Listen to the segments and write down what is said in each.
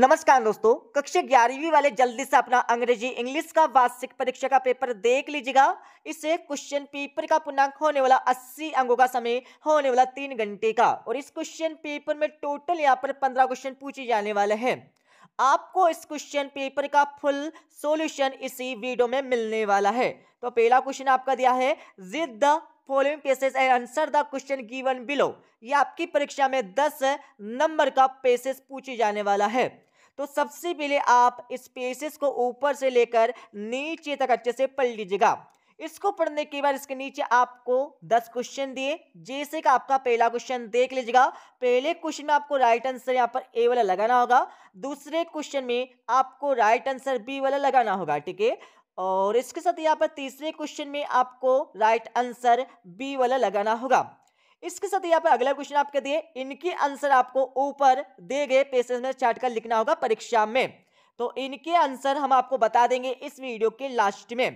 नमस्कार दोस्तों कक्षा ग्यारहवीं वाले जल्दी से अपना अंग्रेजी इंग्लिश का वार्षिक परीक्षा का पेपर देख लीजिएगा इसे क्वेश्चन पेपर का पूर्णांक होने वाला 80 अंगों का समय होने वाला तीन घंटे का और इस क्वेश्चन पेपर में टोटल यहाँ पर 15 क्वेश्चन पूछे जाने वाले हैं आपको इस क्वेश्चन पेपर का फुल सोल्यूशन इसी वीडियो में मिलने वाला है तो पहला क्वेश्चन आपका दिया है read the following passage and answer the question given below ये आपकी परीक्षा में दस नंबर का पेसेस पूछे जाने वाला है तो सबसे पहले आप इस पेसेस को ऊपर से लेकर नीचे तक अच्छे से पढ़ लीजिएगा इसको पढ़ने के बाद इसके नीचे आपको दस क्वेश्चन दिए जैसे कि आपका पहला क्वेश्चन देख लीजिएगा पहले क्वेश्चन में आपको राइट आंसर यहाँ पर ए वाला लगाना होगा दूसरे क्वेश्चन में आपको राइट आंसर बी वाला लगाना होगा ठीक है और इसके साथ यहाँ पर तीसरे क्वेश्चन में आपको राइट आंसर बी वाला लगाना होगा इसके साथ यहाँ पर अगला क्वेश्चन आपके दिए इनके आंसर आपको ऊपर दे गए में चार्ट का लिखना होगा परीक्षा में तो इनके आंसर हम आपको बता देंगे इस वीडियो के लास्ट में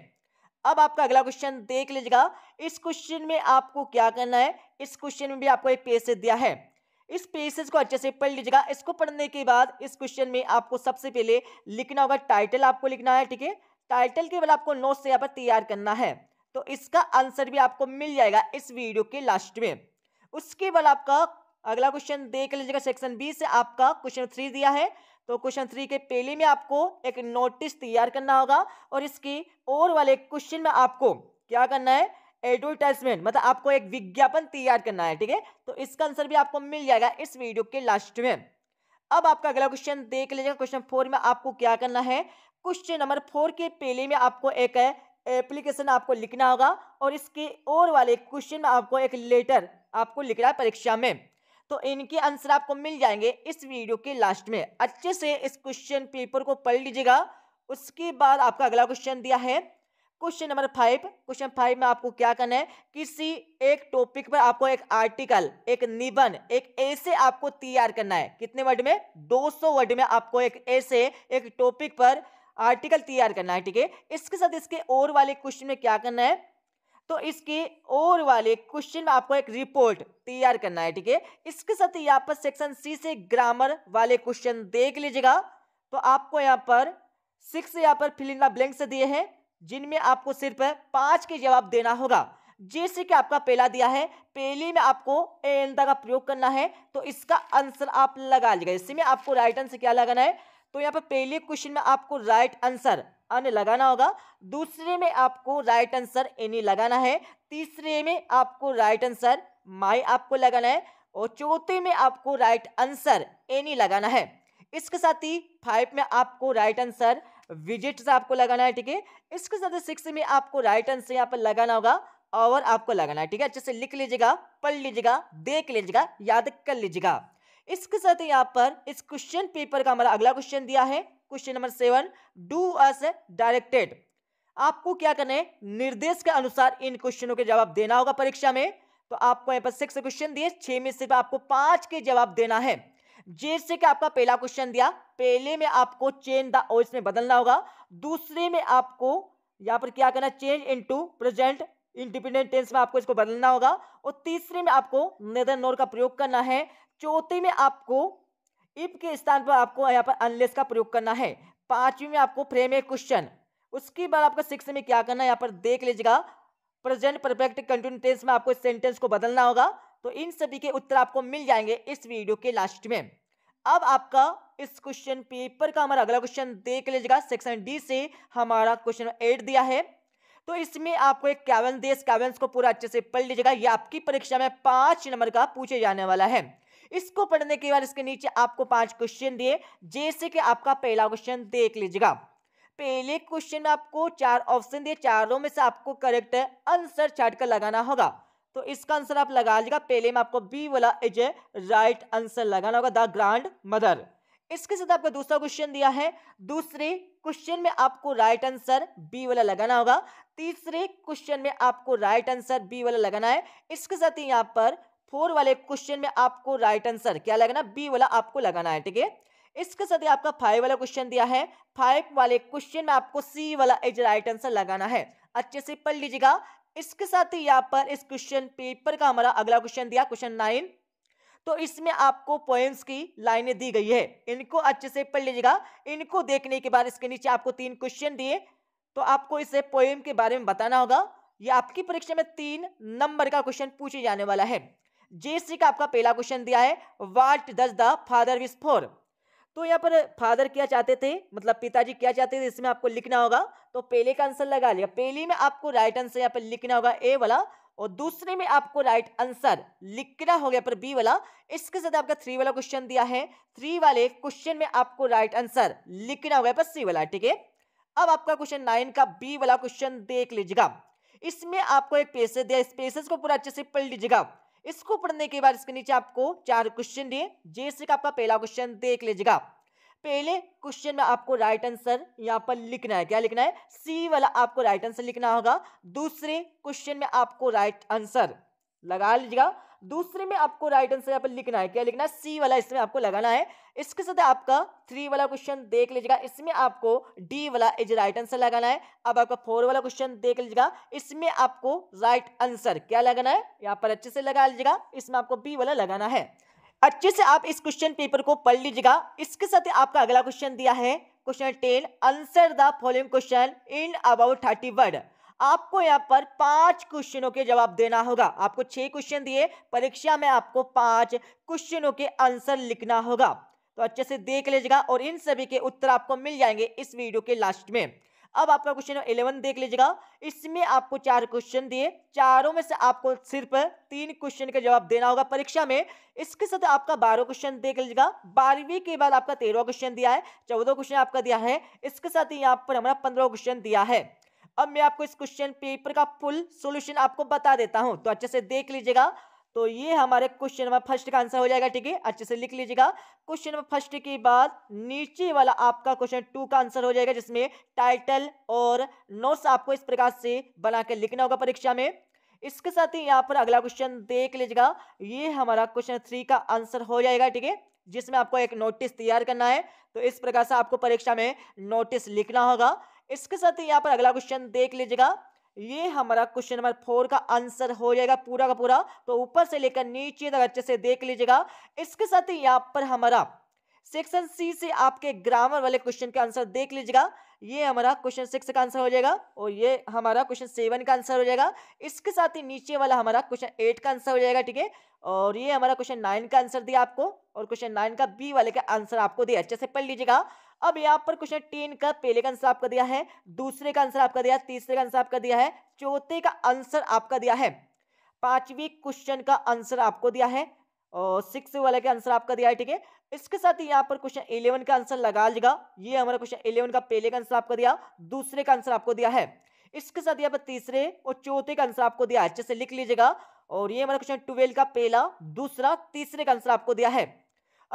अब आपका अगला क्वेश्चन देख लीजिएगा इस क्वेश्चन में आपको क्या करना है इस क्वेश्चन में भी आपको एक पेसेज दिया है इस पेसेज को अच्छे से पढ़ लीजिएगा इसको पढ़ने के बाद इस क्वेश्चन में आपको सबसे पहले लिखना होगा टाइटल आपको लिखना है ठीक है टाइटल केवल आपको नोट से यहाँ पर तैयार करना है तो इसका आंसर भी आपको मिल जाएगा इस वीडियो के लास्ट में उसके बाद आपका अगला क्वेश्चन देख लीजिएगा सेक्शन बी से आपका क्वेश्चन थ्री दिया है तो क्वेश्चन थ्री के पहले में आपको एक नोटिस तैयार करना होगा और इसके और वाले क्वेश्चन में आपको क्या करना है एडवर्टाइजमेंट मतलब आपको एक विज्ञापन तैयार करना है ठीक है तो इसका आंसर भी आपको मिल जाएगा इस वीडियो के लास्ट में अब आपका अगला क्वेश्चन देख लीजिएगा क्वेश्चन फोर में आपको क्या करना है क्वेश्चन नंबर फोर के पहले में आपको एक एप्लीकेशन आपको लिखना होगा और इसके और वाले क्वेश्चन में आपको एक लेटर आपको लिखना है परीक्षा में तो इनके आंसर आपको मिल जाएंगे इस वीडियो के लास्ट में अच्छे से इस क्वेश्चन पेपर को पढ़ लीजिएगा उसके बाद आपका अगला क्वेश्चन दिया है question number five question five में आपको क्या करना है किसी एक टॉपिक पर आपको एक आर्टिकल एक निबंध एक ऐसे आपको तैयार करना है कितने वर्ड में 200 वर्ड में आपको एक ऐसे एक टॉपिक पर आर्टिकल तैयार करना है ठीक है इसके साथ इसके और वाले क्वेश्चन में क्या करना है तो इसके और वाले क्वेश्चन में आपको एक रिपोर्ट तैयार करना है ठीक है इसके साथ यहाँ पर सेक्शन सी से ग्रामर वाले क्वेश्चन देख लीजिएगा तो आपको यहाँ पर सिक्स यहाँ पर फिल ब्लैंक ब्लैंक्स दिए हैं जिनमें आपको सिर्फ पांच के जवाब देना होगा जैसे कि आपका पहला दिया है पहले में आपको एंदा का प्रयोग करना है तो इसका आंसर आप लगा लीजिएगा में आपको राइट आंसर क्या लगाना है तो यहाँ पर पहले क्वेश्चन में आपको राइट आंसर अन लगाना होगा दूसरे में आपको राइट आंसर एनी लगाना है तीसरे में आपको राइट आंसर माई आपको लगाना है और चौथे में आपको राइट आंसर एनी लगाना है इसके साथ ही फाइव में आपको राइट आंसर विजिट्स आपको लगाना है ठीक है इसके साथ ही सिक्स में आपको राइट आंसर यहाँ पर लगाना होगा और आपको लगाना है ठीक है अच्छे से लिख लीजिएगा पढ़ लीजिएगा देख लीजिएगा याद कर लीजिएगा इसके साथ यहाँ पर इस क्वेश्चन पेपर का हमारा अगला क्वेश्चन दिया है question number seven do as directed आपको क्या करना है निर्देश के अनुसार इन क्वेश्चनों के जवाब देना होगा परीक्षा में तो आपको यहाँ पर सिक्स क्वेश्चन दिए छह में सिर्फ आपको पांच के जवाब देना है जैसे कि आपका पहला क्वेश्चन दिया पहले में आपको चेंज द में बदलना होगा दूसरे में आपको यहाँ पर क्या करना change to present independent tense में आपको इसको बदलना होगा और तीसरे में आपको नेदर नोर का प्रयोग करना है चौथी में आपको इफ के स्थान पर आपको यहाँ पर अनलेस का प्रयोग करना है पांचवी में आपको फ्रेम है क्वेश्चन उसके बाद आपको सिक्स में क्या करना है यहाँ पर देख लीजिएगा प्रेजेंट परफेक्ट कंटिन्यू टेंस में आपको सेंटेंस को बदलना होगा तो इन सभी के उत्तर आपको मिल जाएंगे इस वीडियो के लास्ट में अब आपका इस क्वेश्चन पेपर का हमारा अगला क्वेश्चन देख लीजिएगा सेक्शन डी से हमारा क्वेश्चन एट दिया है तो इसमें आपको एक कैवन देश कैवेंस को पूरा अच्छे से पढ़ लीजिएगा ये आपकी परीक्षा में पांच नंबर का पूछे जाने वाला है इसको पढ़ने के बाद इसके नीचे आपको पांच क्वेश्चन दिए जैसे कि आपका पहला क्वेश्चन देख लीजिएगा पहले क्वेश्चन में आपको चार ऑप्शन दिए चारों में से आपको करेक्ट आंसर छाट कर लगाना होगा तो इसका आंसर आप लगा लीजिएगा पहले में आपको बी वाला इज ए राइट आंसर लगाना होगा द ग्रांड मदर इसके साथ आपका दूसरा क्वेश्चन दिया है दूसरे क्वेश्चन में आपको राइट आंसर बी वाला लगाना होगा तीसरे क्वेश्चन में आपको राइट आंसर बी वाला लगाना है इसके साथ ही यहाँ पर फोर वाले क्वेश्चन में आपको राइट आंसर क्या लगाना बी वाला आपको लगाना है ठीक है इसके साथ ही आपका फाइव वाला क्वेश्चन दिया है फाइव वाले क्वेश्चन में आपको सी वाला एज राइट आंसर लगाना है अच्छे से पढ़ लीजिएगा इसके साथ ही यहाँ पर इस क्वेश्चन पेपर का हमारा अगला क्वेश्चन दिया क्वेश्चन नाइन तो इसमें आपको पॉइंट्स की लाइनें दी गई है इनको अच्छे से पढ़ लीजिएगा इनको देखने के बाद इसके नीचे आपको तीन क्वेश्चन दिए तो आपको इसे पोएम के बारे में बताना होगा ये आपकी परीक्षा में तीन नंबर का क्वेश्चन पूछे जाने वाला है जेसी का आपका पहला क्वेश्चन दिया है what does the father wish for तो यहाँ पर फादर क्या चाहते थे मतलब पिताजी क्या चाहते थे इसमें आपको लिखना होगा तो पहले का आंसर लगा लिया पहले में आपको राइट आंसर यहाँ पर लिखना होगा ए वाला और दूसरे में आपको राइट आंसर लिखना हो गया पर बी वाला इसके साथ आपका थ्री वाला क्वेश्चन दिया है थ्री वाले क्वेश्चन में आपको राइट आंसर लिखना हो गया पर सी वाला ठीक है अब आपका क्वेश्चन नाइन का बी वाला क्वेश्चन देख लीजिएगा इसमें आपको एक पेसेज दिया इस पेसेज को पूरा अच्छे से पढ़ लीजिएगा इसको पढ़ने के बाद इसके नीचे आपको चार क्वेश्चन दिए जैसे का आपका पहला क्वेश्चन देख लीजिएगा पहले क्वेश्चन में आपको राइट आंसर यहाँ पर लिखना है क्या लिखना है सी वाला आपको राइट आंसर लिखना होगा दूसरे क्वेश्चन में आपको राइट आंसर लगा लीजिएगा दूसरे में आपको राइट आंसर यहाँ पर लिखना है क्या लिखना है सी वाला इसमें आपको लगाना है इसके साथ आपका थ्री वाला क्वेश्चन देख लीजिएगा इसमें आपको डी वाला इज राइट आंसर लगाना है अब आपका फोर वाला क्वेश्चन देख लीजिएगा इसमें आपको राइट आंसर क्या लगाना है यहाँ पर अच्छे से लगा लीजिएगा इसमें आपको बी वाला लगाना है अच्छे से आप इस क्वेश्चन पेपर को पढ़ लीजिएगा इसके साथ आपका अगला क्वेश्चन दिया है question ten answer the following question in about thirty word आपको यहाँ पर पांच क्वेश्चनों के जवाब देना होगा आपको छह क्वेश्चन दिए परीक्षा में आपको पांच क्वेश्चनों के आंसर लिखना होगा तो अच्छे से देख लीजिएगा और इन सभी के उत्तर आपको मिल जाएंगे इस वीडियो के लास्ट में अब आपका क्वेश्चन इलेवन देख लीजिएगा इसमें आपको चार क्वेश्चन दिए चारों में से आपको सिर्फ तीन क्वेश्चन का जवाब देना होगा परीक्षा में इसके साथ आपका बारह क्वेश्चन देख लीजिएगा बारहवीं के बाद आपका तेरह क्वेश्चन दिया है चौदह क्वेश्चन आपका दिया है इसके साथ ही यहाँ पर हमारा पंद्रह क्वेश्चन दिया है अब मैं आपको इस क्वेश्चन पेपर का फुल सॉल्यूशन आपको बता देता हूं तो अच्छे से देख लीजिएगा तो ये हमारे क्वेश्चन नंबर फर्स्ट का आंसर हो जाएगा ठीक है अच्छे से लिख लीजिएगा क्वेश्चन नंबर फर्स्ट के बाद नीचे वाला आपका क्वेश्चन टू का आंसर हो जाएगा जिसमें टाइटल और नोट्स आपको इस प्रकार से बना के लिखना होगा परीक्षा में इसके साथ ही यहाँ पर अगला क्वेश्चन देख लीजिएगा ये हमारा क्वेश्चन थ्री का आंसर हो जाएगा ठीक है जिसमें आपको एक नोटिस तैयार करना है तो इस प्रकार से आपको परीक्षा में नोटिस लिखना होगा इसके साथ ही यहाँ पर अगला क्वेश्चन देख लीजिएगा ये हमारा क्वेश्चन नंबर फोर का आंसर हो जाएगा पूरा का पूरा तो ऊपर से लेकर नीचे तक अच्छे से देख लीजिएगा इसके साथ ही यहाँ पर हमारा सेक्शन सी से आपके ग्रामर वाले क्वेश्चन का आंसर देख लीजिएगा ये हमारा क्वेश्चन सिक्स का आंसर हो जाएगा और ये हमारा क्वेश्चन सेवन का आंसर हो जाएगा इसके साथ ही नीचे वाला हमारा क्वेश्चन एट का आंसर हो जाएगा ठीक है और ये हमारा क्वेश्चन नाइन का आंसर दिया आपको और क्वेश्चन नाइन का बी वाले का आंसर आपको दिया अच्छे से पढ़ लीजिएगा अब यहाँ पर क्वेश्चन टेन का पहले का आंसर आपका दिया है दूसरे का आंसर आपका दिया तीसरे का आंसर आपका दिया है चौथे का आंसर आपका दिया है पांचवी क्वेश्चन का आंसर आपको दिया है और सिक्स वाले का आंसर आपका दिया है ठीक है इसके साथ ही यहाँ पर क्वेश्चन इलेवन का आंसर लगा लीजिएगा ये हमारा क्वेश्चन इलेवन का पहले का आंसर आपका दिया दूसरे का आंसर आपको दिया है इसके साथ यहाँ पर तीसरे और चौथे का आंसर आपको दिया अच्छे से लिख लीजिएगा और ये हमारा क्वेश्चन ट्वेल्व का पहला दूसरा तीसरे का आंसर आपको दिया है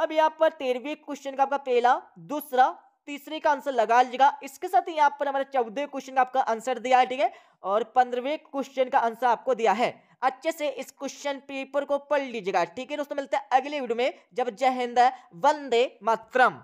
अब यहाँ पर तेरहवें क्वेश्चन का आपका पहला दूसरा तीसरे का आंसर लगा लीजिएगा इसके साथ ही यहाँ पर हमारे चौदह क्वेश्चन का आपका आंसर दिया है ठीक है और पंद्रहवें क्वेश्चन का आंसर आपको दिया है अच्छे से इस क्वेश्चन पेपर को पढ़ लीजिएगा ठीक है दोस्तों मिलते हैं अगले वीडियो में जब जय हिंद वंदे मातरम